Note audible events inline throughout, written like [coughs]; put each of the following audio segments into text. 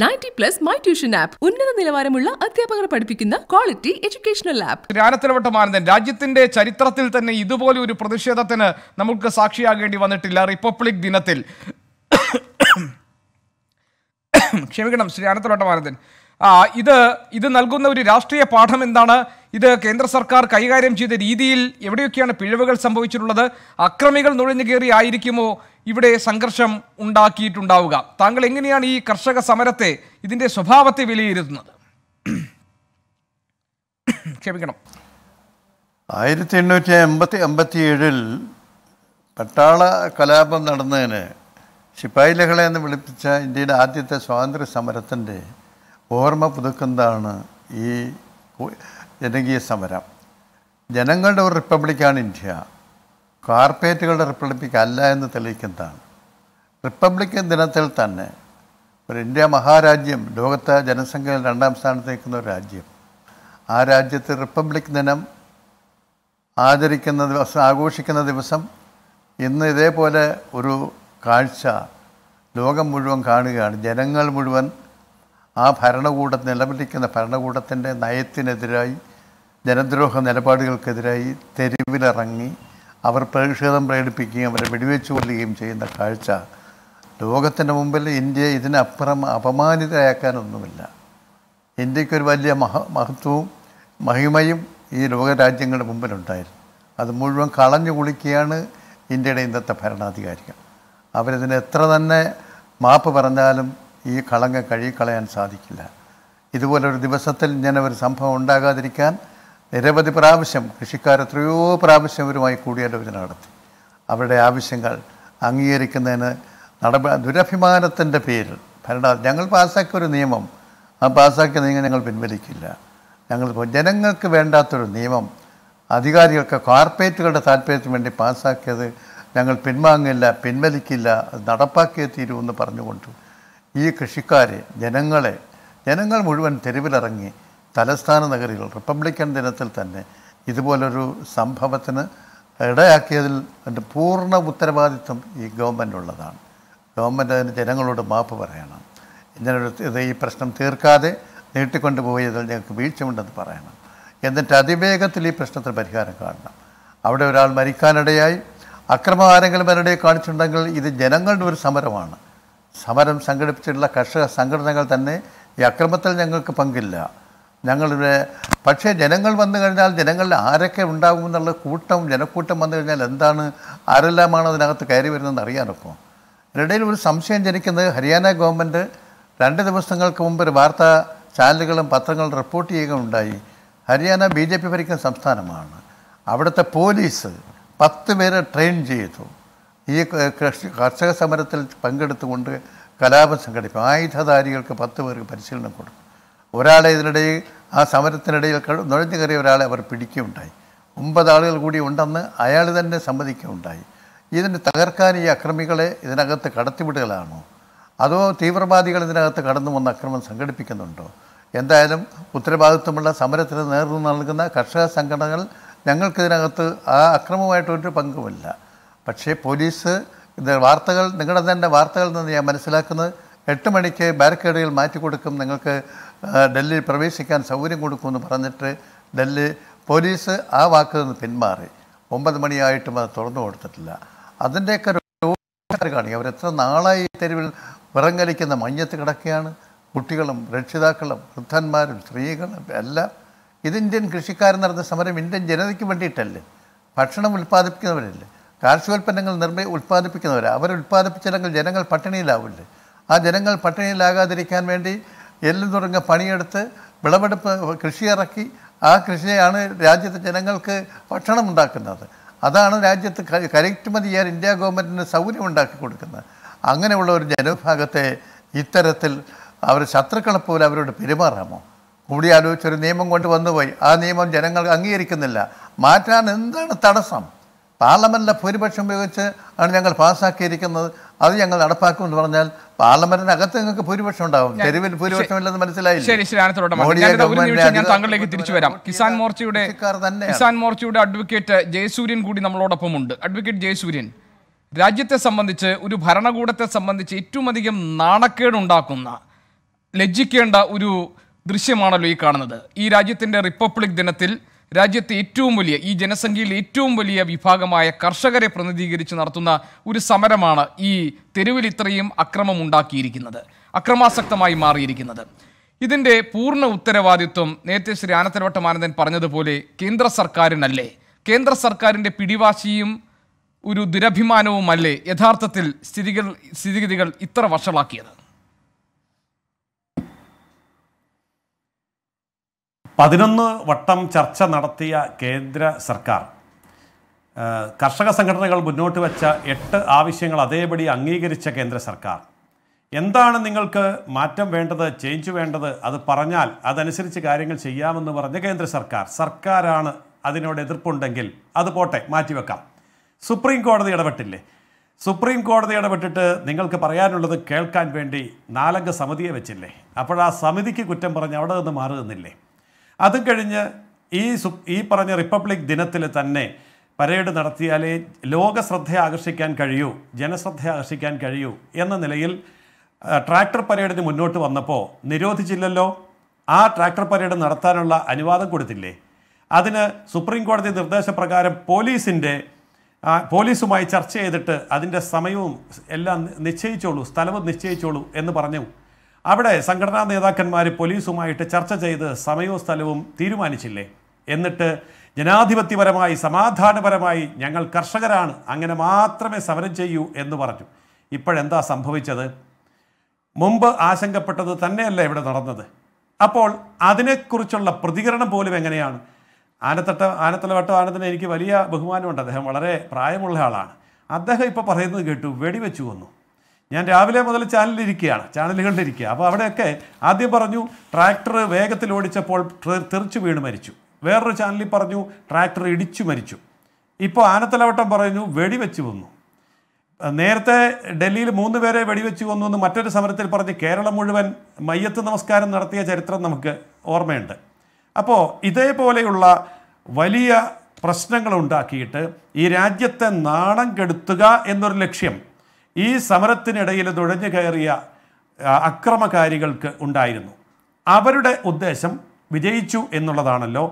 ninety plus my tuition app ഉന്നത നിലവാരമുള്ള അധ്യാപകർ പഠിപ്പിക്കുന്ന ക്വാളിറ്റി എഡ്യൂക്കേഷണൽ ആപ്പ് ജ്ഞാനത്തിലവട്ടം ആനന്ദൻ രാജ്യത്തിന്റെ ചരിത്രത്തിൽ തന്നെ ഇതുപോലെ ഒരു പ്രതിഷേധത്തിന് നമുക്ക് സാക്ഷിയാകേണ്ടി വന്നിട്ടില്ല റിപ്പബ്ലിക് ദിനത്തിൽ [coughs] ക്ഷമിക്കണം ശ്രീ ആനത്തലവട്ടം ആനന്ദൻ ഇത് ഇത് നൽകുന്ന ഒരു രാഷ്ട്രീയ പാഠം എന്താണ് ഇത് കേന്ദ്ര സർക്കാർ കൈകാര്യം ചെയ്ത രീതിയിൽ എവിടെയൊക്കെയാണ് പിഴവുകൾ സംഭവിച്ചിട്ടുള്ളത് അക്രമികൾ നുഴഞ്ഞു കയറി ആയിരിക്കുമോ ഇവിടെ സംഘർഷം ഉണ്ടാക്കിയിട്ടുണ്ടാവുക താങ്കൾ എങ്ങനെയാണ് ഈ കർഷക സമരത്തെ ഇതിൻ്റെ സ്വഭാവത്തെ വിലയിരുത്തുന്നത് [coughs] ക്ഷമിക്കണം ആയിരത്തി എണ്ണൂറ്റി എൺപത്തി അമ്പത്തി ഏഴിൽ പട്ടാള കലാപം നടന്നതിന് ശിപ്പായി ലഹള എന്ന് വിളിപ്പിച്ച ഇന്ത്യയുടെ ആദ്യത്തെ സ്വാതന്ത്ര്യ സമരത്തിൻ്റെ ഓർമ്മ പുതുക്കുന്നതാണ് ഈ ജനകീയ സമരം ജനങ്ങളുടെ ഒരു റിപ്പബ്ലിക്കാണ് ഇന്ത്യ കോർപ്പറേറ്റുകളുടെ റിപ്പബ്ലിക് അല്ല എന്ന് തെളിയിക്കുന്നതാണ് റിപ്പബ്ലിക്കൻ ദിനത്തിൽ തന്നെ ഒരു ഇന്ത്യ മഹാരാജ്യം ലോകത്തെ ജനസംഖ്യയിൽ രണ്ടാം സ്ഥാനത്ത് നിൽക്കുന്ന ഒരു രാജ്യം ആ രാജ്യത്ത് റിപ്പബ്ലിക് ദിനം ആചരിക്കുന്ന ദിവസം ആഘോഷിക്കുന്ന ദിവസം ഇന്ന് ഇതേപോലെ ഒരു കാഴ്ച ലോകം മുഴുവൻ കാണുകയാണ് ജനങ്ങൾ മുഴുവൻ ആ ഭരണകൂട നിലവിലിരിക്കുന്ന ഭരണകൂടത്തിൻ്റെ നയത്തിനെതിരായി ജനദ്രോഹ നിലപാടുകൾക്കെതിരായി തെരുവിലിറങ്ങി അവർ പ്രതിഷേധം പ്രകടിപ്പിക്കുകയും അവരെ വെടിവെച്ചു കൊല്ലുകയും ചെയ്യുന്ന കാഴ്ച ലോകത്തിൻ്റെ മുമ്പിൽ ഇന്ത്യ ഇതിനപ്പുറം അപമാനിതയാക്കാനൊന്നുമില്ല ഇന്ത്യക്കൊരു വലിയ മഹ മഹത്വവും മഹിമയും ഈ ലോകരാജ്യങ്ങളുടെ മുമ്പിലുണ്ടായിരുന്നു അത് മുഴുവൻ കളഞ്ഞു കുളിക്കുകയാണ് ഇന്ത്യയുടെ ഇന്നത്തെ ഭരണാധികാരികൾ അവരിതിന് എത്ര തന്നെ മാപ്പ് പറഞ്ഞാലും ഈ കളങ്ക കഴുകിക്കളയാൻ സാധിക്കില്ല ഇതുപോലൊരു ദിവസത്തിൽ ഇങ്ങനെ ഒരു സംഭവം ഉണ്ടാകാതിരിക്കാൻ നിരവധി പ്രാവശ്യം കൃഷിക്കാർ എത്രയോ പ്രാവശ്യം അവരുമായി കൂടിയാലോചന നടത്തി അവരുടെ ആവശ്യങ്ങൾ അംഗീകരിക്കുന്നതിന് നടപ ദുരഭിമാനത്തിൻ്റെ പേരിൽ ഭരണ ഞങ്ങൾ പാസ്സാക്കിയ ഒരു നിയമം ആ പാസ്സാക്കിയ നിയമം ഞങ്ങൾ പിൻവലിക്കില്ല ഞങ്ങൾ ജനങ്ങൾക്ക് വേണ്ടാത്തൊരു നിയമം അധികാരികൾക്ക് കോർപ്പറേറ്റുകളുടെ താല്പര്യത്തിന് വേണ്ടി പാസ്സാക്കിയത് ഞങ്ങൾ പിൻവാങ്ങില്ല പിൻവലിക്കില്ല നടപ്പാക്കിയ തീരുമെന്ന് പറഞ്ഞുകൊണ്ട് ഈ കൃഷിക്കാരെ ജനങ്ങളെ ജനങ്ങൾ മുഴുവൻ തെരുവിലിറങ്ങി തലസ്ഥാന നഗരികൾ റിപ്പബ്ലിക്കൻ ദിനത്തിൽ തന്നെ ഇതുപോലൊരു സംഭവത്തിന് ഇടയാക്കിയതിൽ അതിൻ്റെ പൂർണ്ണ ഉത്തരവാദിത്വം ഈ ഉള്ളതാണ് ഗവൺമെൻറ് അതിന് ജനങ്ങളോട് മാപ്പ് പറയണം ഇങ്ങനൊരു ഇത് ഈ പ്രശ്നം തീർക്കാതെ നീട്ടിക്കൊണ്ടുപോയതിൽ ഞങ്ങൾക്ക് വീഴ്ചയുണ്ടെന്ന് പറയണം എന്നിട്ട് അതിവേഗത്തിൽ ഈ പ്രശ്നത്തിന് പരിഹാരം കാണണം അവിടെ ഒരാൾ മരിക്കാനിടയായി അക്രമം ആരെങ്കിലും അവരുടെ കാണിച്ചിട്ടുണ്ടെങ്കിൽ ഇത് ജനങ്ങളുടെ ഒരു സമരമാണ് സമരം സംഘടിപ്പിച്ചിട്ടുള്ള കർഷക സംഘടനകൾ തന്നെ ഈ അക്രമത്തിൽ ഞങ്ങൾക്ക് പങ്കില്ല ഞങ്ങളിവിടെ പക്ഷേ ജനങ്ങൾ വന്നു കഴിഞ്ഞാൽ ജനങ്ങളിൽ ആരൊക്കെ ഉണ്ടാകും എന്നുള്ള കൂട്ടം ജനക്കൂട്ടം വന്നു കഴിഞ്ഞാൽ എന്താണ് ആരെല്ലാമാണ് അതിനകത്ത് കയറി വരുന്നതെന്ന് അറിയാനൊക്കും ഇടയിൽ ഒരു സംശയം ജനിക്കുന്നത് ഹരിയാന ഗവൺമെൻറ് രണ്ട് ദിവസങ്ങൾക്ക് മുമ്പ് ഒരു വാർത്താ ചാനലുകളും പത്രങ്ങളും റിപ്പോർട്ട് ചെയ്യുകയുണ്ടായി ഹരിയാന ബി ജെ പി ഭരിക്കുന്ന സംസ്ഥാനമാണ് അവിടുത്തെ പോലീസ് പത്ത് പേരെ ട്രെയിൻ ചെയ്തു ഈ കർഷക സമരത്തിൽ പങ്കെടുത്തുകൊണ്ട് കലാപം സംഘടിപ്പിക്കും ആയുധധാരികൾക്ക് പത്ത് പേർക്ക് പരിശീലനം കൊടുക്കും ഒരാളെ ഇതിനിടയിൽ ആ സമരത്തിനിടയിൽ നുഴഞ്ഞു കയറിയ ഒരാളെ അവർ പിടിക്കുകയുണ്ടായി ഒമ്പത് ആളുകൾ കൂടി ഉണ്ടെന്ന് അയാൾ തന്നെ സമ്മതിക്കുകയുണ്ടായി ഇതിന് തകർക്കാൻ ഈ അക്രമികളെ ഇതിനകത്ത് കടത്തിവിടുകളാണോ അതോ തീവ്രവാദികൾ ഇതിനകത്ത് കടന്നു വന്ന് അക്രമം സംഘടിപ്പിക്കുന്നുണ്ടോ എന്തായാലും ഉത്തരവാദിത്വമുള്ള സമരത്തിന് നേതൃത്വം നൽകുന്ന കർഷക സംഘടനകൾ ഞങ്ങൾക്കിതിനകത്ത് ആ അക്രമമായിട്ടൊരു പങ്കുമില്ല പക്ഷേ പോലീസ് ഇത് വാർത്തകൾ നിങ്ങളുടെ തന്നെ വാർത്തകളിൽ നിന്ന് ഞാൻ മനസ്സിലാക്കുന്നത് എട്ട് മണിക്ക് ബാരിക്കേഡുകൾ കൊടുക്കും നിങ്ങൾക്ക് ഡൽഹി പ്രവേശിക്കാൻ സൗകര്യം കൊടുക്കുമെന്ന് പറഞ്ഞിട്ട് ഡൽഹി പോലീസ് ആ വാക്കിൽ നിന്ന് പിന്മാറി ഒമ്പത് മണിയായിട്ടും അത് തുറന്നു കൊടുത്തിട്ടില്ല അതിൻ്റെയൊക്കെ കാണി അവരെത്ര നാളായി തെരുവിൽ വിറങ്ങലിക്കുന്ന മഞ്ഞത്ത് കിടക്കുകയാണ് കുട്ടികളും രക്ഷിതാക്കളും വൃദ്ധന്മാരും സ്ത്രീകളും എല്ലാം ഇത് ഇന്ത്യൻ കൃഷിക്കാരൻ നടന്ന സമരം ഇന്ത്യൻ ജനതയ്ക്ക് വേണ്ടിയിട്ടല്ലേ ഭക്ഷണം ഉൽപ്പാദിപ്പിക്കുന്നവരല്ലേ കാർഷികോൽപ്പന്നങ്ങൾ നിർമ്മി ഉൽപ്പാദിപ്പിക്കുന്നവരാണ് അവർ ജനങ്ങൾ പട്ടിണിയിലാവില്ലേ ആ ജനങ്ങൾ പട്ടിണിയിലാകാതിരിക്കാൻ വേണ്ടി എല്ല് തുടങ്ങിയ പണിയെടുത്ത് വിളവെടുപ്പ് കൃഷി ഇറക്കി ആ കൃഷിയാണ് രാജ്യത്തെ ജനങ്ങൾക്ക് ഭക്ഷണം ഉണ്ടാക്കുന്നത് അതാണ് രാജ്യത്ത് കയറ്റുമതി ചെയ്യാൻ ഇന്ത്യ ഗവൺമെൻറ്റിന് സൗകര്യം ഉണ്ടാക്കി കൊടുക്കുന്നത് അങ്ങനെയുള്ള ഒരു ജനവിഭാഗത്തെ ഇത്തരത്തിൽ അവർ ശത്രുക്കളെ പോലെ അവരോട് പെരുമാറാമോ കൂടി ഒരു നിയമം കൊണ്ടുവന്നുപോയി ആ നിയമം ജനങ്ങൾ അംഗീകരിക്കുന്നില്ല മാറ്റാൻ എന്താണ് തടസ്സം പാർലമെൻറ്റിലെ ഭൂരിപക്ഷം ഉപയോഗിച്ച് ആണ് ഞങ്ങൾ പാസ്സാക്കിയിരിക്കുന്നത് അത് ഞങ്ങൾ നടപ്പാക്കും എന്ന് പറഞ്ഞാൽ പാർലമെന്റിനകത്ത് നിങ്ങൾക്ക് ഭൂരിപക്ഷം ഉണ്ടാവും തെരുവിൽ ഭൂരിപക്ഷം ഇല്ലെന്ന് മനസ്സിലായി തിരിച്ചു വരാം കിസാൻ മോർച്ചയുടെ കിസാൻ മോർച്ചയുടെ അഡ്വക്കേറ്റ് ജയസൂര്യൻ കൂടി നമ്മളോടൊപ്പം ഉണ്ട് അഡ്വക്കേറ്റ് ജയസൂര്യൻ രാജ്യത്തെ സംബന്ധിച്ച് ഒരു ഭരണകൂടത്തെ സംബന്ധിച്ച് ഏറ്റവും അധികം നാണക്കേടുണ്ടാക്കുന്ന ലജ്ജിക്കേണ്ട ഒരു ദൃശ്യമാണല്ലോ ഈ കാണുന്നത് ഈ രാജ്യത്തിൻ്റെ റിപ്പബ്ലിക് ദിനത്തിൽ രാജ്യത്തെ ഏറ്റവും വലിയ ഈ ജനസംഖ്യയിൽ ഏറ്റവും വലിയ വിഭാഗമായ കർഷകരെ പ്രതിനിധീകരിച്ച് നടത്തുന്ന ഒരു സമരമാണ് ഈ തെരുവിൽ ഇത്രയും അക്രമം ഉണ്ടാക്കിയിരിക്കുന്നത് അക്രമാസക്തമായി മാറിയിരിക്കുന്നത് ഇതിൻ്റെ പൂർണ്ണ ഉത്തരവാദിത്വം നേരത്തെ ശ്രീ ആനത്തലവട്ടമാനന്ദൻ പറഞ്ഞതുപോലെ കേന്ദ്ര സർക്കാരിനല്ലേ കേന്ദ്ര സർക്കാരിൻ്റെ പിടിവാശിയും ഒരു ദുരഭിമാനവുമല്ലേ യഥാർത്ഥത്തിൽ സ്ഥിതികൾ സ്ഥിതിഗതികൾ ഇത്ര വഷളാക്കിയത് പതിനൊന്ന് വട്ടം ചർച്ച നടത്തിയ കേന്ദ്ര സർക്കാർ കർഷക സംഘടനകൾ മുന്നോട്ട് വെച്ച എട്ട് ആവശ്യങ്ങൾ അതേപടി അംഗീകരിച്ച കേന്ദ്ര സർക്കാർ എന്താണ് നിങ്ങൾക്ക് മാറ്റം വേണ്ടത് ചേഞ്ച് വേണ്ടത് അത് പറഞ്ഞാൽ അതനുസരിച്ച് കാര്യങ്ങൾ ചെയ്യാമെന്ന് പറഞ്ഞ കേന്ദ്ര സർക്കാർ സർക്കാരാണ് അതിനോട് എതിർപ്പുണ്ടെങ്കിൽ അത് പോട്ടെ മാറ്റിവെക്കാം സുപ്രീം കോടതി ഇടപെട്ടില്ലേ സുപ്രീം കോടതി ഇടപെട്ടിട്ട് നിങ്ങൾക്ക് പറയാനുള്ളത് കേൾക്കാൻ വേണ്ടി നാലംഗ സമിതിയെ വെച്ചില്ലേ അപ്പോൾ ആ സമിതിക്ക് കുറ്റം പറഞ്ഞ് അവിടെ നിന്ന് മാറി നിന്നില്ലേ അതും കഴിഞ്ഞ് ഈ സു ഈ പറഞ്ഞ റിപ്പബ്ലിക് ദിനത്തിൽ തന്നെ പരേഡ് നടത്തിയാലേ ലോക ശ്രദ്ധ ആകർഷിക്കാൻ കഴിയൂ ജനശ്രദ്ധ ആകർഷിക്കാൻ കഴിയൂ എന്ന നിലയിൽ ട്രാക്ടർ പരേഡിന് മുന്നോട്ട് വന്നപ്പോൾ നിരോധിച്ചില്ലല്ലോ ആ ട്രാക്ടർ പരേഡ് നടത്താനുള്ള അനുവാദം കൊടുത്തില്ലേ അതിന് സുപ്രീം കോടതി നിർദ്ദേശപ്രകാരം പോലീസിൻ്റെ പോലീസുമായി ചർച്ച ചെയ്തിട്ട് അതിൻ്റെ സമയവും എല്ലാം നിശ്ചയിച്ചോളൂ സ്ഥലവും നിശ്ചയിച്ചോളൂ എന്ന് പറഞ്ഞു അവിടെ സംഘടനാ നേതാക്കന്മാർ പോലീസുമായിട്ട് ചർച്ച ചെയ്ത് സമയവും സ്ഥലവും തീരുമാനിച്ചില്ലേ എന്നിട്ട് ജനാധിപത്യപരമായി സമാധാനപരമായി ഞങ്ങൾ കർഷകരാണ് അങ്ങനെ മാത്രമേ സമരം ചെയ്യൂ എന്ന് പറഞ്ഞു ഇപ്പോഴെന്താ സംഭവിച്ചത് മുമ്പ് ആശങ്കപ്പെട്ടത് തന്നെയല്ല ഇവിടെ നടന്നത് അപ്പോൾ അതിനെക്കുറിച്ചുള്ള പ്രതികരണം പോലും എങ്ങനെയാണ് ആനത്തട്ട ആനത്തലവട്ടം ആനത്തിന് എനിക്ക് വലിയ ബഹുമാനമുണ്ട് അദ്ദേഹം വളരെ പ്രായമുള്ള ആളാണ് അദ്ദേഹം ഇപ്പോൾ പറയുന്നത് കേട്ടു വെടിവെച്ചു വന്നു ഞാൻ രാവിലെ മുതൽ ചാനലിരിക്കുകയാണ് ചാനലുകളിലിരിക്കുക അപ്പോൾ അവിടെയൊക്കെ ആദ്യം പറഞ്ഞു ട്രാക്ടർ വേഗത്തിൽ ഓടിച്ചപ്പോൾ തെറിച്ചു വീണ് മരിച്ചു വേറൊരു ചാനലിൽ പറഞ്ഞു ട്രാക്ടർ ഇടിച്ചു മരിച്ചു ഇപ്പോൾ ആനത്തലവട്ടം പറയുന്നു വെടിവെച്ച് വന്നു നേരത്തെ ഡൽഹിയിൽ മൂന്ന് പേരെ വെടിവെച്ച് കൊന്നു എന്ന് മറ്റൊരു സമരത്തിൽ പറഞ്ഞ് കേരളം മുഴുവൻ മയ്യത്ത് നമസ്കാരം നടത്തിയ ചരിത്രം നമുക്ക് ഓർമ്മയുണ്ട് അപ്പോൾ ഇതേപോലെയുള്ള വലിയ പ്രശ്നങ്ങൾ ഉണ്ടാക്കിയിട്ട് ഈ രാജ്യത്തെ നാണം കെടുത്തുക എന്നൊരു ലക്ഷ്യം ഈ സമരത്തിനിടയിൽ നുഴഞ്ഞു കയറിയ അക്രമകാരികൾക്ക് ഉണ്ടായിരുന്നു അവരുടെ ഉദ്ദേശം വിജയിച്ചു എന്നുള്ളതാണല്ലോ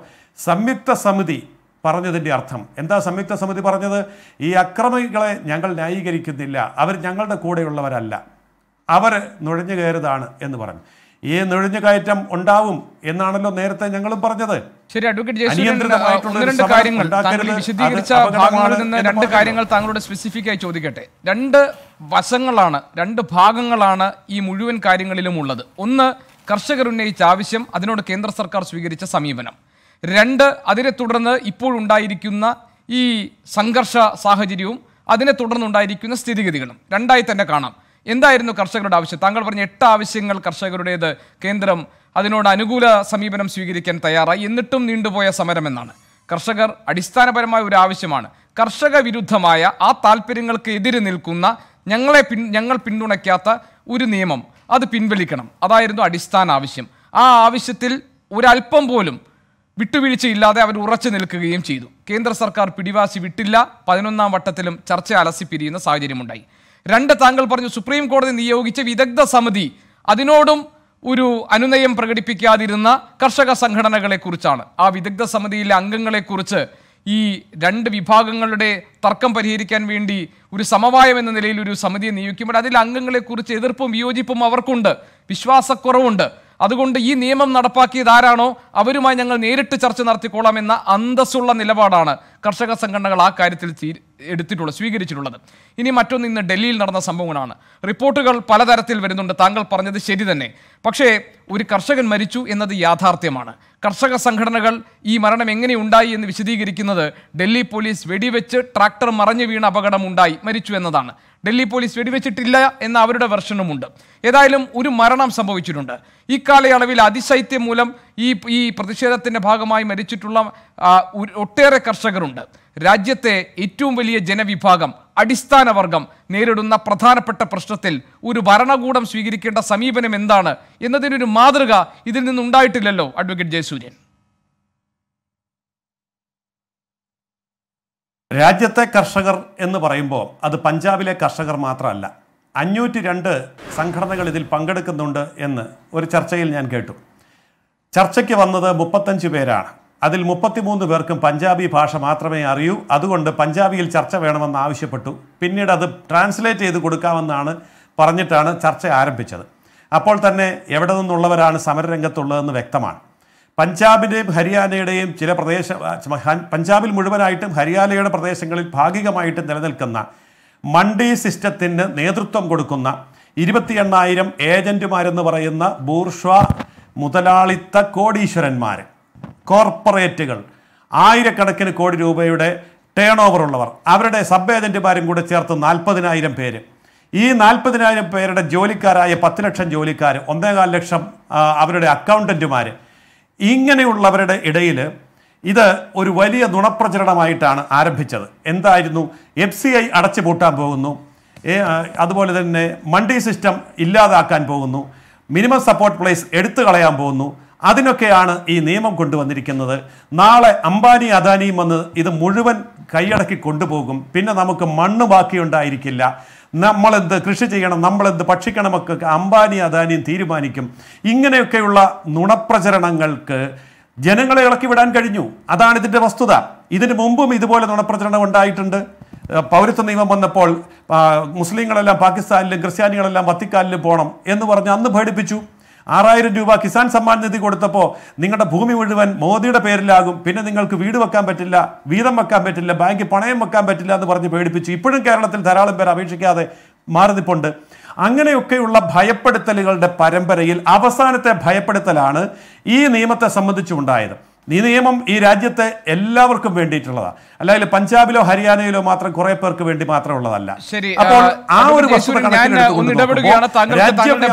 സംയുക്ത സമിതി പറഞ്ഞതിൻ്റെ അർത്ഥം എന്താ സംയുക്ത സമിതി പറഞ്ഞത് ഈ അക്രമികളെ ഞങ്ങൾ ന്യായീകരിക്കുന്നില്ല അവർ ഞങ്ങളുടെ കൂടെയുള്ളവരല്ല അവർ നുഴഞ്ഞു കയറുതാണ് എന്ന് പറഞ്ഞു ഈ നുഴഞ്ഞുകയറ്റം ഉണ്ടാവും എന്നാണല്ലോ നേരത്തെ ഞങ്ങളും പറഞ്ഞത് ശരി അഡ്വക്കേറ്റ് രണ്ട് കാര്യങ്ങൾ താങ്കൾ ഭാഗങ്ങളിൽ നിന്ന് രണ്ട് കാര്യങ്ങൾ താങ്കളുടെ സ്പെസിഫിക് ആയി ചോദിക്കട്ടെ രണ്ട് വശങ്ങളാണ് രണ്ട് ഭാഗങ്ങളാണ് ഈ മുഴുവൻ കാര്യങ്ങളിലും ഉള്ളത് ഒന്ന് കർഷകർ ഉന്നയിച്ച ആവശ്യം അതിനോട് കേന്ദ്ര സർക്കാർ സ്വീകരിച്ച സമീപനം രണ്ട് അതിനെ തുടർന്ന് ഇപ്പോഴുണ്ടായിരിക്കുന്ന ഈ സംഘർഷ സാഹചര്യവും അതിനെ തുടർന്നുണ്ടായിരിക്കുന്ന സ്ഥിതിഗതികളും രണ്ടായി തന്നെ കാണാം എന്തായിരുന്നു കർഷകരുടെ ആവശ്യം താങ്കൾ പറഞ്ഞ എട്ട് ആവശ്യങ്ങൾ കർഷകരുടേത് കേന്ദ്രം അതിനോട് അനുകൂല സമീപനം സ്വീകരിക്കാൻ തയ്യാറായി എന്നിട്ടും നീണ്ടുപോയ സമരം എന്നാണ് കർഷകർ അടിസ്ഥാനപരമായ ഒരു ആവശ്യമാണ് കർഷക വിരുദ്ധമായ ആ താല്പര്യങ്ങൾക്ക് എതിര് നിൽക്കുന്ന ഞങ്ങളെ പിൻ ഞങ്ങൾ പിന്തുണയ്ക്കാത്ത ഒരു നിയമം അത് പിൻവലിക്കണം അതായിരുന്നു അടിസ്ഥാന ആവശ്യം ആ ആവശ്യത്തിൽ ഒരല്പം പോലും വിട്ടുവീഴ്ചയില്ലാതെ അവർ ഉറച്ചു നിൽക്കുകയും ചെയ്തു കേന്ദ്ര സർക്കാർ പിടിവാശി വിട്ടില്ല പതിനൊന്നാം വട്ടത്തിലും ചർച്ച അലസിപ്പിരിയുന്ന സാഹചര്യമുണ്ടായി രണ്ട് താങ്കൾ പറഞ്ഞു സുപ്രീം കോടതി നിയോഗിച്ച വിദഗ്ധ സമിതി അതിനോടും ഒരു അനുനയം പ്രകടിപ്പിക്കാതിരുന്ന കർഷക സംഘടനകളെക്കുറിച്ചാണ് ആ വിദഗ്ധ സമിതിയിലെ അംഗങ്ങളെക്കുറിച്ച് ഈ രണ്ട് വിഭാഗങ്ങളുടെ തർക്കം പരിഹരിക്കാൻ വേണ്ടി ഒരു സമവായം എന്ന നിലയിൽ ഒരു സമിതിയെ നിയോഗിക്കുമ്പോൾ അതിൽ അംഗങ്ങളെക്കുറിച്ച് എതിർപ്പും വിയോജിപ്പും അവർക്കുണ്ട് വിശ്വാസക്കുറവുണ്ട് അതുകൊണ്ട് ഈ നിയമം നടപ്പാക്കിയത് ആരാണോ അവരുമായി ഞങ്ങൾ നേരിട്ട് ചർച്ച നടത്തിക്കോളാം എന്ന അന്തസ്സുള്ള നിലപാടാണ് കർഷക സംഘടനകൾ ആ കാര്യത്തിൽ എടുത്തിട്ടുള്ളത് സ്വീകരിച്ചിട്ടുള്ളത് ഇനി മറ്റൊന്ന് ഇന്ന് ഡൽഹിയിൽ നടന്ന സംഭവങ്ങളാണ് റിപ്പോർട്ടുകൾ പലതരത്തിൽ വരുന്നുണ്ട് താങ്കൾ പറഞ്ഞത് ശരി തന്നെ പക്ഷേ ഒരു കർഷകൻ മരിച്ചു എന്നത് യാഥാർത്ഥ്യമാണ് കർഷക സംഘടനകൾ ഈ മരണം എങ്ങനെ ഉണ്ടായി എന്ന് വിശദീകരിക്കുന്നത് ഡൽഹി പോലീസ് വെടിവെച്ച് ട്രാക്ടർ മറഞ്ഞു വീണ അപകടമുണ്ടായി മരിച്ചു എന്നതാണ് ഡൽഹി പോലീസ് വെടിവെച്ചിട്ടില്ല എന്ന അവരുടെ വെർഷനുമുണ്ട് ഏതായാലും ഒരു മരണം സംഭവിച്ചിട്ടുണ്ട് ഈ കാലയളവിൽ അതിശൈത്യം മൂലം ഈ ഈ പ്രതിഷേധത്തിൻ്റെ ഭാഗമായി മരിച്ചിട്ടുള്ള ഒട്ടേറെ കർഷകരുണ്ട് രാജ്യത്തെ ഏറ്റവും വലിയ ജനവിഭാഗം അടിസ്ഥാന വർഗം നേരിടുന്ന പ്രധാനപ്പെട്ട പ്രശ്നത്തിൽ ഒരു ഭരണകൂടം സ്വീകരിക്കേണ്ട സമീപനം എന്താണ് എന്നതിനൊരു മാതൃക ഇതിൽ നിന്നുണ്ടായിട്ടില്ലല്ലോ അഡ്വക്കേറ്റ് ജയസൂര്യൻ രാജ്യത്തെ കർഷകർ എന്ന് പറയുമ്പോൾ അത് പഞ്ചാബിലെ കർഷകർ മാത്രമല്ല അഞ്ഞൂറ്റി രണ്ട് സംഘടനകൾ ഇതിൽ പങ്കെടുക്കുന്നുണ്ട് എന്ന് ഒരു ചർച്ചയിൽ ഞാൻ കേട്ടു ചർച്ചയ്ക്ക് വന്നത് മുപ്പത്തഞ്ച് പേരാണ് അതിൽ മുപ്പത്തിമൂന്ന് പേർക്കും പഞ്ചാബി ഭാഷ മാത്രമേ അറിയൂ അതുകൊണ്ട് പഞ്ചാബിയിൽ ചർച്ച വേണമെന്ന് ആവശ്യപ്പെട്ടു പിന്നീട് അത് ട്രാൻസ്ലേറ്റ് ചെയ്ത് കൊടുക്കാമെന്നാണ് പറഞ്ഞിട്ടാണ് ചർച്ച ആരംഭിച്ചത് അപ്പോൾ തന്നെ എവിടെ നിന്നുള്ളവരാണ് സമരരംഗത്തുള്ളതെന്ന് വ്യക്തമാണ് പഞ്ചാബിൻ്റെയും ഹരിയാനയുടെയും ചില പ്രദേശ പഞ്ചാബിൽ മുഴുവനായിട്ടും ഹരിയാനയുടെ പ്രദേശങ്ങളിൽ ഭാഗികമായിട്ട് നിലനിൽക്കുന്ന മണ്ടി സിസ്റ്റത്തിന് നേതൃത്വം കൊടുക്കുന്ന ഇരുപത്തി എണ്ണായിരം ഏജൻറ്റുമാരെന്ന് പറയുന്ന ബൂർഷ്വ മുതലാളിത്ത കോടീശ്വരന്മാർ കോർപ്പറേറ്റുകൾ ആയിരക്കണക്കിന് കോടി രൂപയുടെ ടേൺ ഓവർ ഉള്ളവർ അവരുടെ സബ് ഏജൻറ്റുമാരും കൂടെ ചേർത്ത് നാൽപ്പതിനായിരം പേര് ഈ നാൽപ്പതിനായിരം പേരുടെ ജോലിക്കാരായ പത്ത് ലക്ഷം ജോലിക്കാർ ഒന്നേകാൽ ലക്ഷം അവരുടെ അക്കൗണ്ടൻറ്റുമാർ ഇങ്ങനെയുള്ളവരുടെ ഇടയിൽ ഇത് ഒരു വലിയ നുണപ്രചരണമായിട്ടാണ് ആരംഭിച്ചത് എന്തായിരുന്നു എഫ് സി ഐ അടച്ചു പൂട്ടാൻ പോകുന്നു അതുപോലെ തന്നെ മണ്ടി സിസ്റ്റം ഇല്ലാതാക്കാൻ പോകുന്നു മിനിമം സപ്പോർട്ട് പ്ലേസ് എടുത്തു കളയാൻ പോകുന്നു അതിനൊക്കെയാണ് ഈ നിയമം കൊണ്ടുവന്നിരിക്കുന്നത് നാളെ അംബാനി അദാനിയും വന്ന് ഇത് മുഴുവൻ കൈയടക്കി കൊണ്ടുപോകും പിന്നെ നമുക്ക് മണ്ണ് ബാക്കിയുണ്ടായിരിക്കില്ല നമ്മളെന്ത് കൃഷി ചെയ്യണം നമ്മളെന്ത് ഭക്ഷിക്കണമൊക്കെ അംബാനി അദാനിയും തീരുമാനിക്കും ഇങ്ങനെയൊക്കെയുള്ള നുണപ്രചരണങ്ങൾക്ക് ജനങ്ങളെ ഇളക്കി വിടാൻ കഴിഞ്ഞു അതാണ് ഇതിൻ്റെ വസ്തുത ഇതിനു മുമ്പും ഇതുപോലെ നുണപ്രചരണം ഉണ്ടായിട്ടുണ്ട് പൗരത്വ നിയമം വന്നപ്പോൾ മുസ്ലിങ്ങളെല്ലാം പാകിസ്ഥാനിലും ക്രിസ്ത്യാനികളെല്ലാം വത്തിക്കാനിലും പോകണം എന്ന് പറഞ്ഞ് അന്ന് പേടിപ്പിച്ചു ആറായിരം രൂപ കിസാൻ സമ്മാൻ നിധി കൊടുത്തപ്പോൾ നിങ്ങളുടെ ഭൂമി മുഴുവൻ മോദിയുടെ പേരിലാകും പിന്നെ നിങ്ങൾക്ക് വീട് വെക്കാൻ പറ്റില്ല വീതം വെക്കാൻ പറ്റില്ല ബാങ്കിൽ പണയം വെക്കാൻ പറ്റില്ല എന്ന് പറഞ്ഞ് പേടിപ്പിച്ചു ഇപ്പോഴും കേരളത്തിൽ ധാരാളം പേർ അപേക്ഷിക്കാതെ മാറുന്നിപ്പുണ്ട് അങ്ങനെയൊക്കെയുള്ള ഭയപ്പെടുത്തലുകളുടെ പരമ്പരയിൽ അവസാനത്തെ ഭയപ്പെടുത്തലാണ് ഈ നിയമത്തെ സംബന്ധിച്ചുണ്ടായത് ഈ നിയമം ഈ രാജ്യത്തെ എല്ലാവർക്കും വേണ്ടിയിട്ടുള്ളതാണ് അല്ലെങ്കിൽ പഞ്ചാബിലോ ഹരിയാനയിലോ മാത്രം കുറെ പേർക്ക് വേണ്ടി മാത്രം ഉള്ളതല്ല അപ്പോൾ ആ ഒരു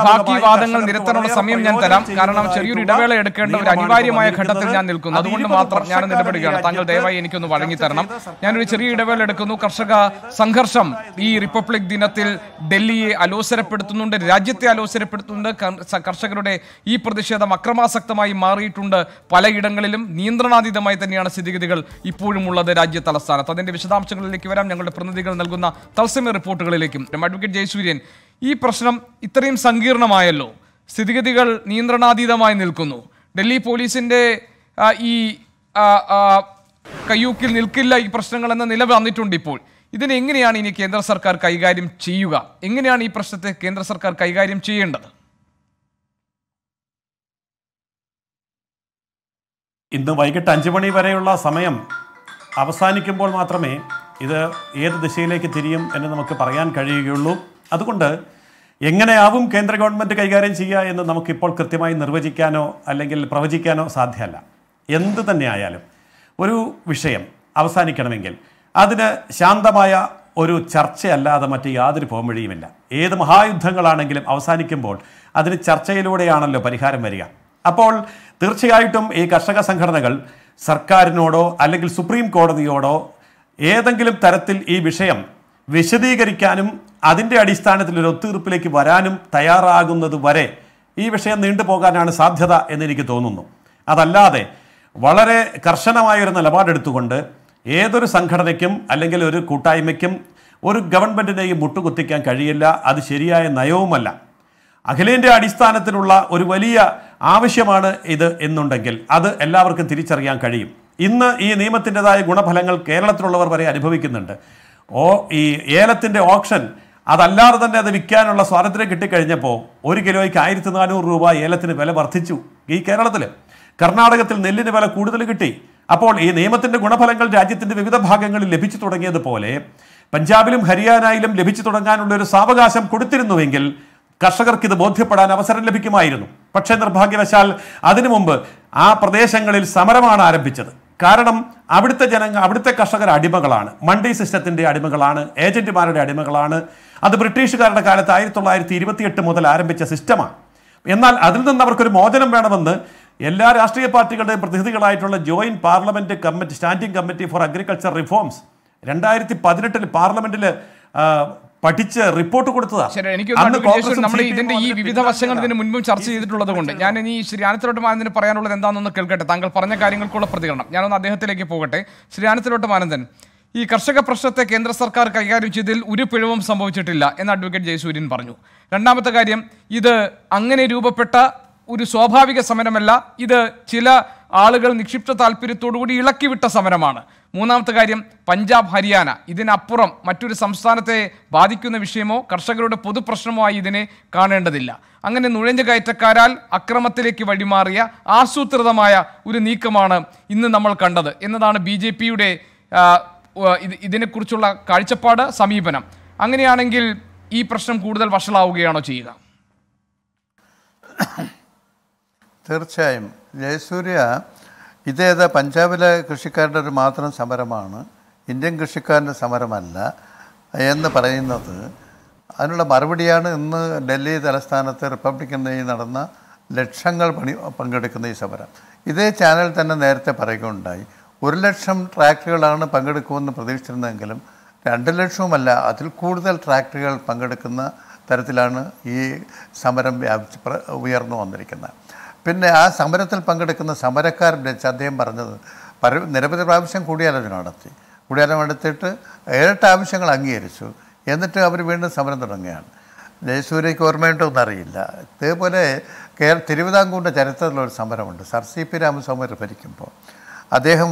ബാക്കി വാദങ്ങൾ നിരത്താനുള്ള സമയം ഞാൻ തരാം കാരണം ചെറിയൊരു ഇടവേള എടുക്കേണ്ട ഒരു അനിവാര്യമായ ഘട്ടത്തിൽ ഞാൻ നിൽക്കുന്നു അതുകൊണ്ട് മാത്രം ഞാൻ ഇടപെടുകയാണ് താങ്കൾ ദയവായി എനിക്കൊന്ന് വഴങ്ങി തരണം ഞാനൊരു ചെറിയ ഇടവേള എടുക്കുന്നു കർഷക സംഘർഷം ഈ റിപ്പബ്ലിക് ദിനത്തിൽ ഡൽഹിയെ അലോസരപ്പെടുത്തുന്നുണ്ട് രാജ്യത്തെ അലോസരപ്പെടുത്തുന്നുണ്ട് കർഷകരുടെ ഈ പ്രതിഷേധം അക്രമാസക്തമായി മാറിയിട്ടുണ്ട് പലയിടങ്ങളിലും നിയന്ത്രണാതീതമായി തന്നെയാണ് സ്ഥിതിഗതികൾ ഇപ്പോഴും ഉള്ളത് രാജ്യ തലസ്ഥാനത്ത് അതിൻ്റെ വിശദാംശങ്ങളിലേക്ക് വരാം ഞങ്ങളുടെ പ്രതിനിധികൾ നൽകുന്ന തത്സമയ റിപ്പോർട്ടുകളിലേക്കും അഡ്വക്കേറ്റ് ജയസൂര്യൻ ഈ പ്രശ്നം ഇത്രയും സങ്കീർണമായല്ലോ സ്ഥിതിഗതികൾ നിയന്ത്രണാതീതമായി നിൽക്കുന്നു ഡൽഹി പോലീസിൻ്റെ ഈ കയ്യൂക്കിൽ നിൽക്കില്ല ഈ പ്രശ്നങ്ങൾ എന്ന നില വന്നിട്ടുണ്ട് ഇപ്പോൾ ഇതിനെങ്ങനെയാണ് ഇനി കേന്ദ്ര സർക്കാർ കൈകാര്യം ചെയ്യുക എങ്ങനെയാണ് ഈ പ്രശ്നത്തെ കേന്ദ്ര സർക്കാർ കൈകാര്യം ചെയ്യേണ്ടത് ഇന്ന് വൈകിട്ട് അഞ്ച് മണി വരെയുള്ള സമയം അവസാനിക്കുമ്പോൾ മാത്രമേ ഇത് ഏത് ദിശയിലേക്ക് തിരിയും എന്ന് നമുക്ക് പറയാൻ കഴിയുകയുള്ളൂ അതുകൊണ്ട് എങ്ങനെയാവും കേന്ദ്ര ഗവൺമെൻറ് കൈകാര്യം ചെയ്യുക എന്ന് നമുക്കിപ്പോൾ കൃത്യമായി നിർവചിക്കാനോ അല്ലെങ്കിൽ പ്രവചിക്കാനോ സാധ്യമല്ല എന്ത് തന്നെ ആയാലും ഒരു വിഷയം അവസാനിക്കണമെങ്കിൽ അതിന് ശാന്തമായ ഒരു ചർച്ചയല്ലാതെ മറ്റ് യാതൊരു വഴിയുമില്ല ഏത് മഹായുദ്ധങ്ങളാണെങ്കിലും അവസാനിക്കുമ്പോൾ അതിന് ചർച്ചയിലൂടെയാണല്ലോ പരിഹാരം വരിക അപ്പോൾ തീർച്ചയായിട്ടും ഈ കർഷക സംഘടനകൾ സർക്കാരിനോടോ അല്ലെങ്കിൽ സുപ്രീം കോടതിയോടോ ഏതെങ്കിലും തരത്തിൽ ഈ വിഷയം വിശദീകരിക്കാനും അതിൻ്റെ അടിസ്ഥാനത്തിൽ ഒരു ഒത്തുതീർപ്പിലേക്ക് വരാനും തയ്യാറാകുന്നത് വരെ ഈ വിഷയം നീണ്ടുപോകാനാണ് സാധ്യത എന്നെനിക്ക് തോന്നുന്നു അതല്ലാതെ വളരെ കർശനമായൊരു നിലപാടെടുത്തുകൊണ്ട് ഏതൊരു സംഘടനയ്ക്കും അല്ലെങ്കിൽ ഒരു കൂട്ടായ്മയ്ക്കും ഒരു ഗവൺമെൻറ്റിനെയും മുട്ടുകുത്തിക്കാൻ കഴിയില്ല അത് ശരിയായ നയവുമല്ല അഖിലേന്ത്യാ അടിസ്ഥാനത്തിലുള്ള ഒരു വലിയ ആവശ്യമാണ് ഇത് എന്നുണ്ടെങ്കിൽ അത് എല്ലാവർക്കും തിരിച്ചറിയാൻ കഴിയും ഇന്ന് ഈ നിയമത്തിൻ്റെതായ ഗുണഫലങ്ങൾ കേരളത്തിലുള്ളവർ വരെ അനുഭവിക്കുന്നുണ്ട് ഓ ഈ ഏലത്തിൻ്റെ ഓപ്ഷൻ അതല്ലാതെ തന്നെ അത് വിൽക്കാനുള്ള സ്വാതന്ത്ര്യം കിട്ടിക്കഴിഞ്ഞപ്പോൾ ഒരു കിലോയ്ക്ക് ആയിരത്തി നാനൂറ് രൂപ ഏലത്തിന് വില വർദ്ധിച്ചു ഈ കേരളത്തിൽ കർണാടകത്തിൽ നെല്ലിന് വില കൂടുതൽ കിട്ടി അപ്പോൾ ഈ നിയമത്തിൻ്റെ ഗുണഫലങ്ങൾ രാജ്യത്തിൻ്റെ വിവിധ ഭാഗങ്ങളിൽ ലഭിച്ചു തുടങ്ങിയതുപോലെ പഞ്ചാബിലും ഹരിയാനയിലും ലഭിച്ചു തുടങ്ങാനുള്ള ഒരു സാവകാശം കൊടുത്തിരുന്നുവെങ്കിൽ കർഷകർക്ക് ഇത് ബോധ്യപ്പെടാൻ അവസരം ലഭിക്കുമായിരുന്നു പക്ഷേ നിർഭാഗ്യവശാൽ അതിനു മുമ്പ് ആ പ്രദേശങ്ങളിൽ സമരമാണ് ആരംഭിച്ചത് കാരണം അവിടുത്തെ ജനങ്ങൾ അവിടുത്തെ കർഷകർ അടിമകളാണ് മണ്ടി സിസ്റ്റത്തിൻ്റെ അടിമകളാണ് ഏജന്റുമാരുടെ അടിമകളാണ് അത് ബ്രിട്ടീഷുകാരുടെ കാലത്ത് ആയിരത്തി തൊള്ളായിരത്തി എട്ട് മുതൽ ആരംഭിച്ച സിസ്റ്റമാണ് എന്നാൽ അതിൽ നിന്ന് അവർക്കൊരു മോചനം വേണമെന്ന് എല്ലാ രാഷ്ട്രീയ പാർട്ടികളുടെയും പ്രതിനിധികളായിട്ടുള്ള joint parliament committee standing committee for agriculture reforms രണ്ടായിരത്തി പതിനെട്ടിൽ പാർലമെൻറ്റിൽ പഠിച്ച് റിപ്പോർട്ട് എനിക്ക് നമ്മൾ ഇതിന്റെ ഈ വിവിധ വശങ്ങൾ ഇതിന് മുൻപും ചർച്ച ചെയ്തിട്ടുള്ളത് കൊണ്ട് ഞാൻ ഇനി ശ്രീ അനത്തിലോട്ട് പറയാനുള്ളത് എന്താണെന്ന് കേൾക്കട്ടെ താങ്കൾ പറഞ്ഞ കാര്യങ്ങൾക്കുള്ള പ്രതികരണം ഞാനൊന്ന് അദ്ദേഹത്തിലേക്ക് പോകട്ടെ ശ്രീ അനത്തിലോട്ട് ഈ കർഷക പ്രശ്നത്തെ കേന്ദ്ര സർക്കാർ കൈകാര്യം ചെയ്തതിൽ ഒരു പിഴവും സംഭവിച്ചിട്ടില്ല എന്ന് അഡ്വക്കേറ്റ് ജയസൂര്യൻ പറഞ്ഞു രണ്ടാമത്തെ കാര്യം ഇത് അങ്ങനെ രൂപപ്പെട്ട ഒരു സ്വാഭാവിക സമരമല്ല ഇത് ചില ആളുകൾ നിക്ഷിപ്ത താല്പര്യത്തോടുകൂടി ഇളക്കിവിട്ട സമരമാണ് മൂന്നാമത്തെ കാര്യം പഞ്ചാബ് ഹരിയാന ഇതിനപ്പുറം മറ്റൊരു സംസ്ഥാനത്തെ ബാധിക്കുന്ന വിഷയമോ കർഷകരുടെ പൊതുപ്രശ്നമായി ഇതിനെ കാണേണ്ടതില്ല അങ്ങനെ നുഴഞ്ഞു കയറ്റക്കാരാൽ അക്രമത്തിലേക്ക് വഴിമാറിയ ആസൂത്രിതമായ ഒരു നീക്കമാണ് ഇന്ന് നമ്മൾ കണ്ടത് എന്നതാണ് ബി ജെ പിയുടെ ഇതിനെക്കുറിച്ചുള്ള കാഴ്ചപ്പാട് സമീപനം അങ്ങനെയാണെങ്കിൽ ഈ പ്രശ്നം കൂടുതൽ വഷളാവുകയാണോ ചെയ്യുക തീർച്ചയായും ജയസൂര്യ ഏതാ പഞ്ചാബിലെ കൃഷിക്കാരുടെ ഒരു മാത്രം സമരമാണ് ഇന്ത്യൻ കൃഷിക്കാരൻ്റെ സമരമല്ല എന്ന് പറയുന്നത് അതിനുള്ള മറുപടിയാണ് ഇന്ന് ഡൽഹി തലസ്ഥാനത്ത് റിപ്പബ്ലിക്കൻ ഡേ നടന്ന ലക്ഷങ്ങൾ പണി പങ്കെടുക്കുന്ന ഈ സമരം ഇതേ ചാനൽ തന്നെ നേരത്തെ പറയുകയുണ്ടായി ഒരു ലക്ഷം ട്രാക്ടറുകളാണ് പങ്കെടുക്കുമെന്ന് പ്രതീക്ഷിച്ചിരുന്നെങ്കിലും രണ്ട് ലക്ഷവുമല്ല അതിൽ കൂടുതൽ ട്രാക്ടറുകൾ പങ്കെടുക്കുന്ന തരത്തിലാണ് ഈ സമരം വ്യാപിച്ച് ഉയർന്നു വന്നിരിക്കുന്നത് പിന്നെ ആ സമരത്തിൽ പങ്കെടുക്കുന്ന സമരക്കാരുടെ അദ്ദേഹം പറഞ്ഞത് പര നിരവധി പ്രാവശ്യം കൂടിയാലോചന നടത്തി കൂടിയാലോചന നടത്തിയിട്ട് ഏഴെട്ട് ആവശ്യങ്ങൾ അംഗീകരിച്ചു എന്നിട്ട് അവർ വീണ്ടും സമരം തുടങ്ങുകയാണ് ജയസൂര്യയ്ക്ക് ഓർമ്മയുണ്ടോന്നും അറിയില്ല ഇതേപോലെ കേരള തിരുവിതാംകൂറിൻ്റെ ഒരു സമരമുണ്ട് സർ സി പി രാമസ്വാമി ഭരിക്കുമ്പോൾ അദ്ദേഹം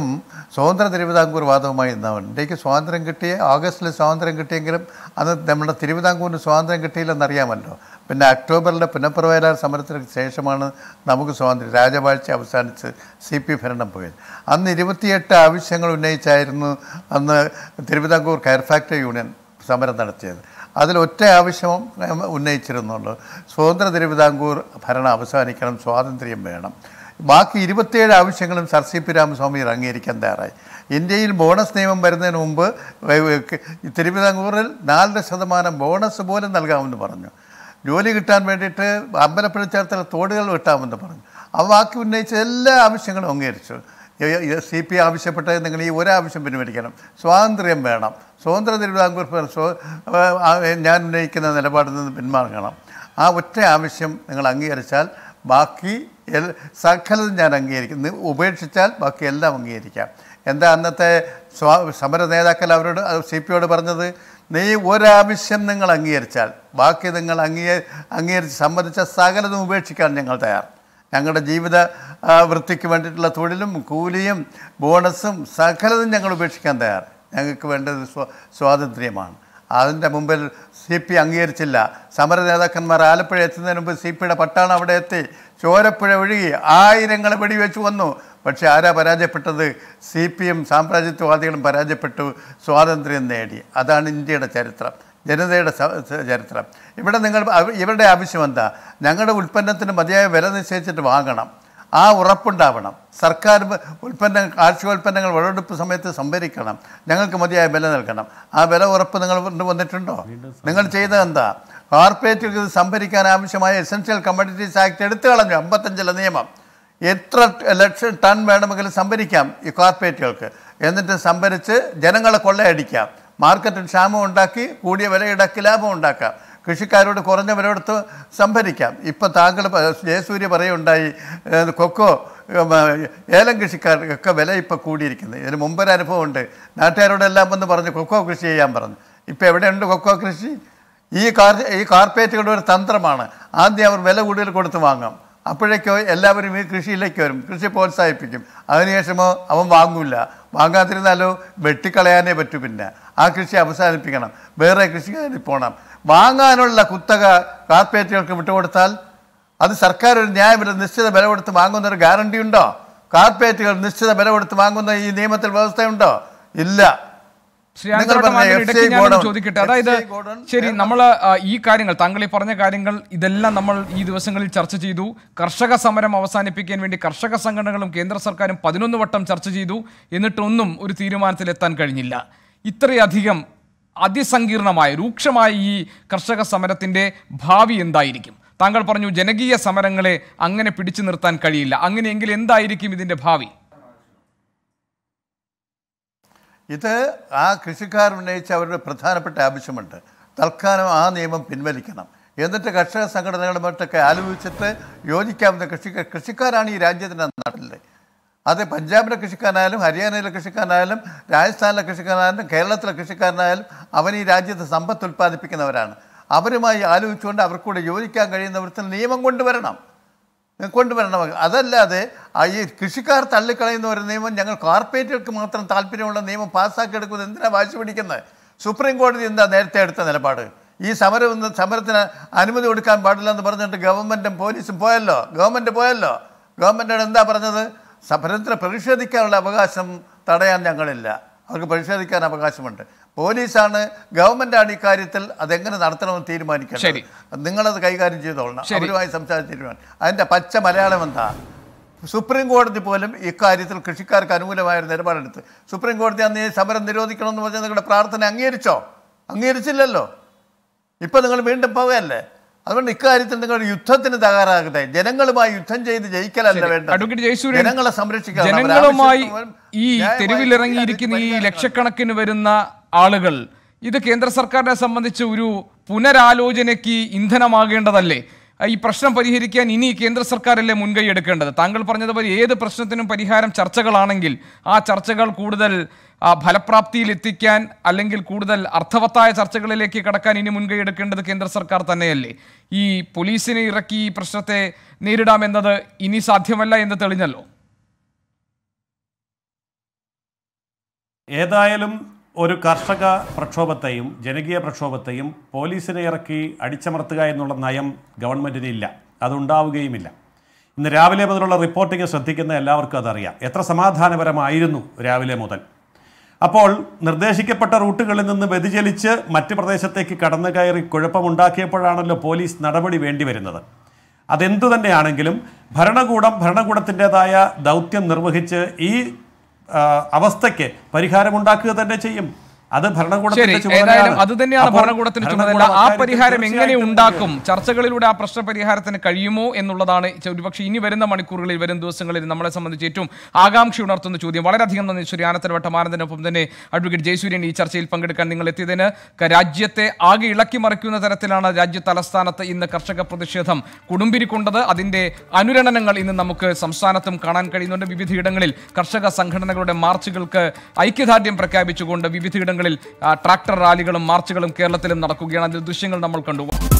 സ്വതന്ത്ര തിരുവിതാംകൂർ വാദവുമായി നിന്നവൻ ഇന്ത്യക്ക് സ്വാതന്ത്ര്യം കിട്ടിയ ഓഗസ്റ്റിൽ സ്വാതന്ത്ര്യം കിട്ടിയെങ്കിലും അന്ന് നമ്മുടെ തിരുവിതാംകൂറിന് സ്വാതന്ത്ര്യം കിട്ടിയില്ലെന്നറിയാമല്ലോ പിന്നെ അക്ടോബറിലെ പുനഃപ്രവയലാർ സമരത്തിന് ശേഷമാണ് നമുക്ക് സ്വാതന്ത്ര്യം രാജവാഴ്ച അവസാനിച്ച് സി പി ഭരണം പോയത് അന്ന് ഇരുപത്തിയെട്ട് ആവശ്യങ്ങൾ ഉന്നയിച്ചായിരുന്നു അന്ന് തിരുവിതാംകൂർ കയർ ഫാക്ടറി യൂണിയൻ സമരം നടത്തിയത് അതിലൊറ്റ ആവശ്യം ഉന്നയിച്ചിരുന്നുള്ളൂ സ്വതന്ത്ര തിരുവിതാംകൂർ ഭരണം അവസാനിക്കണം സ്വാതന്ത്ര്യം വേണം ബാക്കി ഇരുപത്തേഴ് ആവശ്യങ്ങളും സർ സി പി രാമസ്വാമിയിൽ അംഗീകരിക്കാൻ തയ്യാറായി ഇന്ത്യയിൽ ബോണസ് നിയമം വരുന്നതിന് മുമ്പ് തിരുവിതാംകൂറിൽ നാലര ശതമാനം ബോണസ് പോലും നൽകാമെന്ന് പറഞ്ഞു ജോലി കിട്ടാൻ വേണ്ടിയിട്ട് അമ്പലപ്പുഴ ചേർത്തല തോടുകൾ കിട്ടാമെന്ന് പറഞ്ഞു ആ ബാക്കി ഉന്നയിച്ച എല്ലാ ആവശ്യങ്ങളും അംഗീകരിച്ചു സി പി ആവശ്യപ്പെട്ടത് നിങ്ങൾ ഈ ഒരാവശ്യം പിൻവലിക്കണം സ്വാതന്ത്ര്യം വേണം സ്വതന്ത്ര തിരുവിതാംകൂർ ഞാൻ ഉന്നയിക്കുന്ന നിലപാടിൽ നിന്ന് പിന്മാറണം ആ ഒറ്റ ആവശ്യം നിങ്ങൾ അംഗീകരിച്ചാൽ ബാക്കി സകലതും ഞാൻ അംഗീകരിക്കുന്നു ഉപേക്ഷിച്ചാൽ ബാക്കി എല്ലാം അംഗീകരിക്കാം എന്താ അന്നത്തെ സ്വാ സമര നേതാക്കൾ അവരോട് സി പി യോട് പറഞ്ഞത് നീ ഒരാവശ്യം നിങ്ങൾ അംഗീകരിച്ചാൽ ബാക്കി നിങ്ങൾ അംഗീ അംഗീകരിച്ച് സംബന്ധിച്ച സകലതും ഉപേക്ഷിക്കാൻ ഞങ്ങൾ തയ്യാർ ഞങ്ങളുടെ ജീവിത വൃത്തിക്ക് വേണ്ടിയിട്ടുള്ള തൊഴിലും കൂലിയും ബോണസും സകലതും ഞങ്ങൾ ഉപേക്ഷിക്കാൻ തയ്യാറ് ഞങ്ങൾക്ക് വേണ്ടത് സ്വാതന്ത്ര്യമാണ് അതിൻ്റെ മുമ്പിൽ സി പി അംഗീകരിച്ചില്ല സമര നേതാക്കന്മാർ ആലപ്പുഴ എത്തുന്നതിന് മുമ്പ് സി പിയുടെ പട്ടാളം അവിടെ എത്തി ചോരപ്പുഴ ഒഴുകി ആയിരങ്ങൾ വെടിവെച്ചു വന്നു പക്ഷേ ആരാ പരാജയപ്പെട്ടത് സി പി എം സാമ്രാജ്യത്വവാദികളും പരാജയപ്പെട്ടു സ്വാതന്ത്ര്യം നേടി അതാണ് ഇന്ത്യയുടെ ചരിത്രം ജനതയുടെ ചരിത്രം ഇവിടെ നിങ്ങൾ ഇവരുടെ ആവശ്യം എന്താ ഞങ്ങളുടെ ഉൽപ്പന്നത്തിന് മതിയായ വില നിശ്ചയിച്ചിട്ട് വാങ്ങണം ആ ഉറപ്പുണ്ടാവണം സർക്കാർ ഉൽപ്പന്ന കാർഷികോൽപ്പന്നങ്ങൾ വിളവെടുപ്പ് സമയത്ത് സംഭരിക്കണം ഞങ്ങൾക്ക് മതിയായ വില നൽകണം ആ വില ഉറപ്പ് നിങ്ങൾ വന്നിട്ടുണ്ടോ നിങ്ങൾ ചെയ്തത് എന്താ കോർപ്പറേറ്റുകൾക്ക് ഇത് സംഭരിക്കാൻ ആവശ്യമായ എസെൻഷ്യൽ കമ്മോഡിറ്റീസ് ആക്ട് എടുത്തു കളഞ്ഞു അമ്പത്തഞ്ചിലെ നിയമം എത്ര ലക്ഷം ടൺ വേണമെങ്കിലും സംഭരിക്കാം ഈ കോർപ്പറേറ്റുകൾക്ക് എന്നിട്ട് സംഭരിച്ച് ജനങ്ങളെ കൊള്ളയടിക്കാം മാർക്കറ്റിൽ ക്ഷാമം ഉണ്ടാക്കി കൂടിയ വിലയിടക്ക് ലാഭം ഉണ്ടാക്കാം കൃഷിക്കാരോട് കുറഞ്ഞ സംഭരിക്കാം ഇപ്പം താങ്കൾ ജയസൂര്യ പറയുണ്ടായി കൊക്കോ ഏലം കൃഷിക്കാർക്കൊക്കെ വില ഇപ്പം കൂടിയിരിക്കുന്നത് ഇതിന് മുമ്പൊരു അനുഭവമുണ്ട് നാട്ടുകാരോടെല്ലാം വന്ന് പറഞ്ഞു കൊക്കോ കൃഷി ചെയ്യാൻ പറഞ്ഞു ഇപ്പം എവിടെയുണ്ട് കൊക്കോ കൃഷി ഈ കാർ ഈ കാർപ്പേറ്റുകളുടെ ഒരു തന്ത്രമാണ് ആദ്യം അവർ വില കൂടുതൽ കൊടുത്ത് വാങ്ങാം അപ്പോഴേക്കോ എല്ലാവരും ഈ കൃഷിയിലേക്ക് വരും കൃഷി പ്രോത്സാഹിപ്പിക്കും അതിനുശേഷമോ അവൻ വാങ്ങൂല വാങ്ങാതിരുന്നാലോ വെട്ടിക്കളയാനേ പറ്റൂ പിന്നെ ആ കൃഷി അവസാനിപ്പിക്കണം വേറെ കൃഷിക്കാരി പോകണം വാങ്ങാനുള്ള കുത്തക കാർപ്പറേറ്റുകൾക്ക് വിട്ടുകൊടുത്താൽ അത് സർക്കാർ ഒരു ന്യായമില്ല നിശ്ചിത വില കൊടുത്ത് വാങ്ങുന്ന ഒരു ഗ്യാരണ്ടി ഉണ്ടോ കാർപ്പറേറ്റുകൾ നിശ്ചിത വില കൊടുത്ത് വാങ്ങുന്ന ഈ നിയമത്തിൽ വ്യവസ്ഥയുണ്ടോ ഇല്ല ചോദിക്കട്ടെ അതായത് ശരി നമ്മൾ ഈ കാര്യങ്ങൾ താങ്കൾ ഈ പറഞ്ഞ കാര്യങ്ങൾ ഇതെല്ലാം നമ്മൾ ഈ ദിവസങ്ങളിൽ ചർച്ച ചെയ്തു കർഷക സമരം അവസാനിപ്പിക്കാൻ വേണ്ടി കർഷക സംഘടനകളും കേന്ദ്ര സർക്കാരും പതിനൊന്ന് വട്ടം ചർച്ച ചെയ്തു എന്നിട്ടൊന്നും ഒരു തീരുമാനത്തിലെത്താൻ കഴിഞ്ഞില്ല ഇത്രയധികം അതിസങ്കീർണമായ രൂക്ഷമായ ഈ കർഷക സമരത്തിൻ്റെ ഭാവി എന്തായിരിക്കും താങ്കൾ പറഞ്ഞു ജനകീയ സമരങ്ങളെ അങ്ങനെ പിടിച്ചു നിർത്താൻ കഴിയില്ല അങ്ങനെയെങ്കിൽ എന്തായിരിക്കും ഇതിൻ്റെ ഭാവി ഇത് ആ കൃഷിക്കാർ ഉന്നയിച്ച അവരുടെ പ്രധാനപ്പെട്ട ആവശ്യമുണ്ട് തൽക്കാലം ആ നിയമം പിൻവലിക്കണം എന്നിട്ട് കർഷക സംഘടനകളുമായിട്ടൊക്കെ ആലോചിച്ചിട്ട് യോജിക്കാവുന്ന കൃഷി കൃഷിക്കാരാണ് ഈ രാജ്യത്തിൻ്റെ നാട്ടിലെ അത് പഞ്ചാബിലെ കൃഷിക്കാരനായാലും ഹരിയാനയിലെ കൃഷിക്കാരനായാലും രാജസ്ഥാനിലെ കൃഷിക്കാരനായാലും കേരളത്തിലെ കൃഷിക്കാരനായാലും അവൻ ഈ രാജ്യത്ത് സമ്പത്ത് ഉൽപ്പാദിപ്പിക്കുന്നവരാണ് അവരുമായി ആലോചിച്ചുകൊണ്ട് അവർക്കൂടെ യോജിക്കാൻ കഴിയുന്ന വിധത്തിൽ നിയമം കൊണ്ടുവരണം കൊണ്ടുവരണം അതല്ലാതെ ഈ കൃഷിക്കാർ തള്ളിക്കളയുന്ന ഒരു നിയമം ഞങ്ങൾ കോർപ്പറേറ്റുകൾക്ക് മാത്രം താല്പര്യമുള്ള നിയമം പാസ്സാക്കി എടുക്കുന്നത് എന്തിനാണ് വായിച്ചു പിടിക്കുന്നത് സുപ്രീം കോടതി എന്താ നേരത്തെ എടുത്ത നിലപാട് ഈ സമരം സമരത്തിന് അനുമതി കൊടുക്കാൻ പാടില്ല എന്ന് പറഞ്ഞിട്ട് ഗവൺമെൻറ്റും പോലീസും പോയല്ലോ ഗവൺമെൻറ് പോയല്ലോ ഗവൺമെൻറ്റാണ് എന്താ പറഞ്ഞത് സമരത്തിന് പ്രതിഷേധിക്കാനുള്ള അവകാശം തടയാൻ ഞങ്ങളില്ല അവർക്ക് പ്രതിഷേധിക്കാൻ അവകാശമുണ്ട് പോലീസാണ് ഗവൺമെന്റാണ് ഇക്കാര്യത്തിൽ അതെങ്ങനെ നടത്തണമെന്ന് തീരുമാനിക്കേണ്ടത് നിങ്ങളത് കൈകാര്യം ചെയ്തോളണം അവരുമായി സംസാരിച്ച് തീരുമാനം അതിൻ്റെ പച്ച മലയാളം എന്താ സുപ്രീം കോടതി പോലും ഇക്കാര്യത്തിൽ കൃഷിക്കാർക്ക് അനുകൂലമായ ഒരു നിലപാടെടുത്ത് സുപ്രീം കോടതി അന്ന് ഈ സമരം നിരോധിക്കണമെന്ന് പറഞ്ഞാൽ നിങ്ങളുടെ പ്രാർത്ഥന അംഗീകരിച്ചോ അംഗീകരിച്ചില്ലല്ലോ ഇപ്പം നിങ്ങൾ വീണ്ടും പോവുകയല്ലേ അതുകൊണ്ട് ഇക്കാര്യത്തിൽ നിങ്ങൾ യുദ്ധത്തിന് തകരാകട്ടെ ജനങ്ങളുമായി യുദ്ധം ചെയ്ത് ജയിക്കലല്ല വേണ്ടത് ജനങ്ങളെ സംരക്ഷിക്കാൻ ജനങ്ങളുമായി ഈ തെരുവിലിറങ്ങിയിരിക്കുന്ന ഈ ലക്ഷക്കണക്കിന് വരുന്ന ആളുകൾ ഇത് കേന്ദ്ര സർക്കാരിനെ സംബന്ധിച്ച് ഒരു പുനരാലോചനയ്ക്ക് ഇന്ധനമാകേണ്ടതല്ലേ ഈ പ്രശ്നം പരിഹരിക്കാൻ ഇനി കേന്ദ്ര സർക്കാരല്ലേ മുൻകൈ എടുക്കേണ്ടത് താങ്കൾ പറഞ്ഞതുപോലെ ഏത് പ്രശ്നത്തിനും പരിഹാരം ചർച്ചകളാണെങ്കിൽ ആ ചർച്ചകൾ കൂടുതൽ ഫലപ്രാപ്തിയിൽ എത്തിക്കാൻ അല്ലെങ്കിൽ കൂടുതൽ അർത്ഥവത്തായ ചർച്ചകളിലേക്ക് കടക്കാൻ ഇനി മുൻകൈ എടുക്കേണ്ടത് കേന്ദ്ര സർക്കാർ തന്നെയല്ലേ ഈ പോലീസിനെ ഇറക്കി ഈ പ്രശ്നത്തെ നേരിടാമെന്നത് ഇനി സാധ്യമല്ല എന്ന് തെളിഞ്ഞല്ലോ ഏതായാലും ഒരു കർഷക പ്രക്ഷോഭത്തെയും ജനകീയ പ്രക്ഷോഭത്തെയും പോലീസിനെ ഇറക്കി അടിച്ചമർത്തുക എന്നുള്ള നയം ഗവൺമെൻറ്റിന് ഇല്ല അതുണ്ടാവുകയുമില്ല ഇന്ന് രാവിലെ മുതലുള്ള റിപ്പോർട്ടിങ് ശ്രദ്ധിക്കുന്ന എല്ലാവർക്കും അതറിയാം എത്ര സമാധാനപരമായിരുന്നു രാവിലെ മുതൽ അപ്പോൾ നിർദ്ദേശിക്കപ്പെട്ട റൂട്ടുകളിൽ നിന്ന് വ്യതിചലിച്ച് മറ്റ് പ്രദേശത്തേക്ക് കടന്നു കയറി കുഴപ്പമുണ്ടാക്കിയപ്പോഴാണല്ലോ പോലീസ് നടപടി വേണ്ടി വരുന്നത് അതെന്തു തന്നെയാണെങ്കിലും ഭരണകൂടം ഭരണകൂടത്തിൻ്റെതായ ദൗത്യം നിർവഹിച്ച് ഈ അവസ്ഥയ്ക്ക് പരിഹാരമുണ്ടാക്കുക തന്നെ ചെയ്യും അത് ഭരണകൂടം അത് തന്നെയാണ് ഭരണകൂടത്തിന് ചുമതല ആ പരിഹാരം എങ്ങനെ ഉണ്ടാക്കും ചർച്ചകളിലൂടെ ആ പ്രശ്ന പരിഹാരത്തിന് കഴിയുമോ എന്നുള്ളതാണ് ഒരുപക്ഷെ ഇനി വരുന്ന മണിക്കൂറുകളിൽ വരും ദിവസങ്ങളിൽ നമ്മളെ സംബന്ധിച്ച് ഏറ്റവും ആകാംക്ഷ ഉണർത്തുന്ന ചോദ്യം വളരെയധികം നന്ദി ശ്രീ മാനന്ദനൊപ്പം തന്നെ അഡ്വക്കേറ്റ് ജയസൂര്യൻ ഈ ചർച്ചയിൽ പങ്കെടുക്കാൻ നിങ്ങൾ എത്തിയതിന് രാജ്യത്തെ ആകെ ഇളക്കി മറിക്കുന്ന തരത്തിലാണ് രാജ്യ തലസ്ഥാനത്ത് ഇന്ന് കർഷക പ്രതിഷേധം കുടുംബിരിക്കൊണ്ടത് അതിന്റെ അനുരണനങ്ങൾ ഇന്ന് നമുക്ക് സംസ്ഥാനത്തും കാണാൻ കഴിയുന്നുണ്ട് വിവിധയിടങ്ങളിൽ കർഷക സംഘടനകളുടെ മാർച്ചുകൾക്ക് ഐക്യദാർഢ്യം പ്രഖ്യാപിച്ചുകൊണ്ട് വിവിധയിടങ്ങളിൽ സംസ്ഥാനങ്ങളിൽ ട്രാക്ടർ റാലികളും മാർച്ചുകളും കേരളത്തിലും നടക്കുകയാണ് അതിൽ ദൃശ്യങ്ങൾ നമ്മൾ കണ്ടു